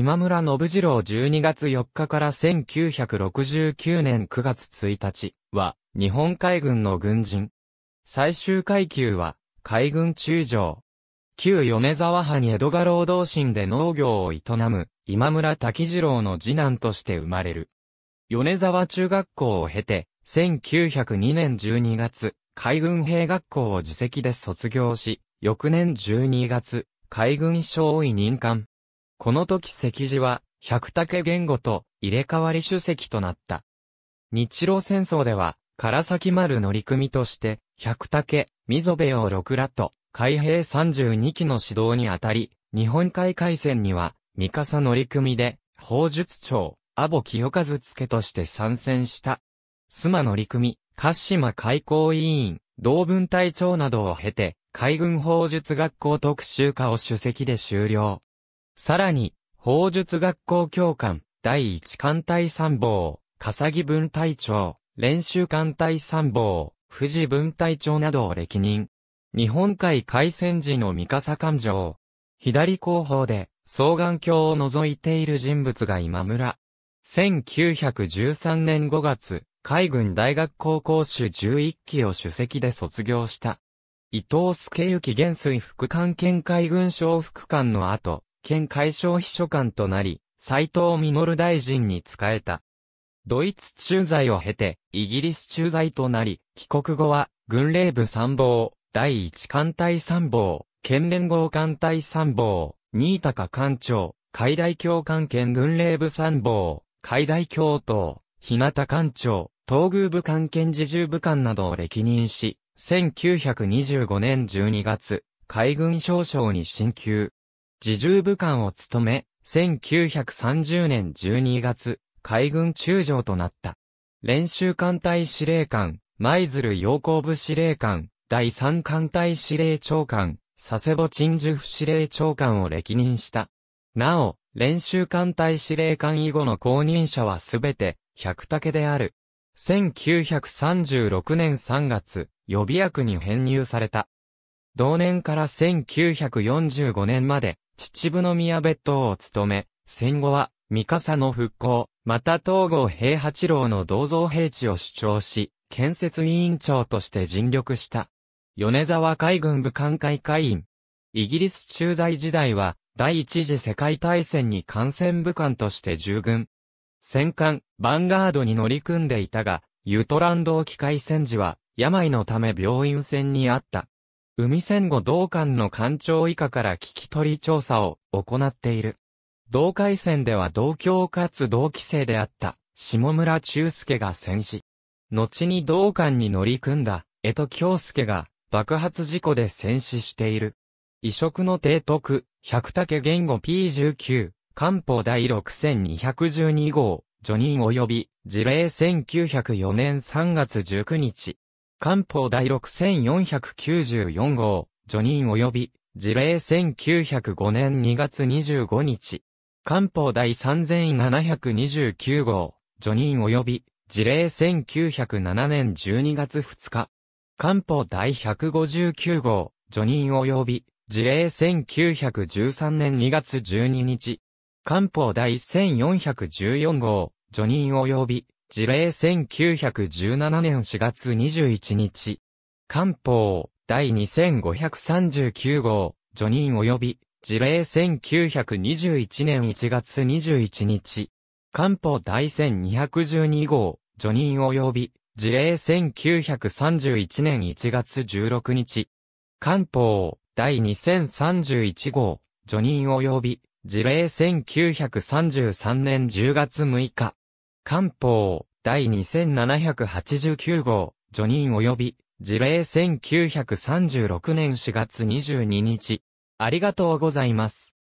今村信次郎12月4日から1969年9月1日は日本海軍の軍人。最終階級は海軍中将。旧米沢藩江戸川労働心で農業を営む今村滝次郎の次男として生まれる。米沢中学校を経て1902年12月海軍兵学校を自席で卒業し、翌年12月海軍少尉任官。この時石字は、百武言語と入れ替わり主席となった。日露戦争では、唐崎丸乗組として、百武、溝部を六らと、海兵32機の指導にあたり、日本海海戦には、三笠乗組で、砲術長、阿保清和付として参戦した。須磨乗組、鹿島海港委員、同文隊長などを経て、海軍砲術学校特集科を主席で終了。さらに、法術学校教官、第一艦隊参謀、笠木分隊長、練習艦隊参謀、富士分隊長などを歴任。日本海海戦時の三笠艦長。左後方で、双眼鏡を覗いている人物が今村。1913年5月、海軍大学高校種11期を主席で卒業した。伊藤助幸元帥副官兼海軍省副官の後、県海商秘書官となり、斎藤実大臣に仕えた。ドイツ駐在を経て、イギリス駐在となり、帰国後は、軍令部参謀、第一艦隊参謀、県連合艦隊参謀、新高艦長、海大教官県軍令部参謀、海大教頭、日向艦長、東宮部艦県自重部官などを歴任し、1925年12月、海軍少将に進級。自重部官を務め、1930年12月、海軍中将となった。練習艦隊司令官、舞鶴陽光部司令官、第三艦隊司令長官、佐世保鎮守府司令長官を歴任した。なお、練習艦隊司令官以後の公認者はすべて、百武である。1936年3月、予備役に編入された。同年から1945年まで、秩父宮別当を務め、戦後は、三笠の復興、また東郷平八郎の銅像平地を主張し、建設委員長として尽力した。米沢海軍武艦会会員。イギリス駐在時代は、第一次世界大戦に艦船武艦として従軍。戦艦、ヴァンガードに乗り組んでいたが、ユトランド機械戦時は、病のため病院船にあった。海戦後同艦の艦長以下から聞き取り調査を行っている。同海戦では同郷かつ同期生であった下村中介が戦死。後に同艦に乗り組んだ江戸京介が爆発事故で戦死している。移植の提督、百武言語 P19、官報第6212号、ジョニー及び、事例1904年3月19日。官報第6494号、叙任及び、事例1905年2月25日。官報第3729号、叙任及び、事例1907年12月2日。官報第159号、叙任及び、事例1913年2月12日。官報第1414号、叙任及び、事例1917年4月21日。官報、第2539号、除任及び、事例1921年1月21日。官報第1212号、除任及び、事例1931年1月16日。官報、第2031号、除任及び、事例1933年10月6日。漢方第2789号、除人及び、事例1936年4月22日。ありがとうございます。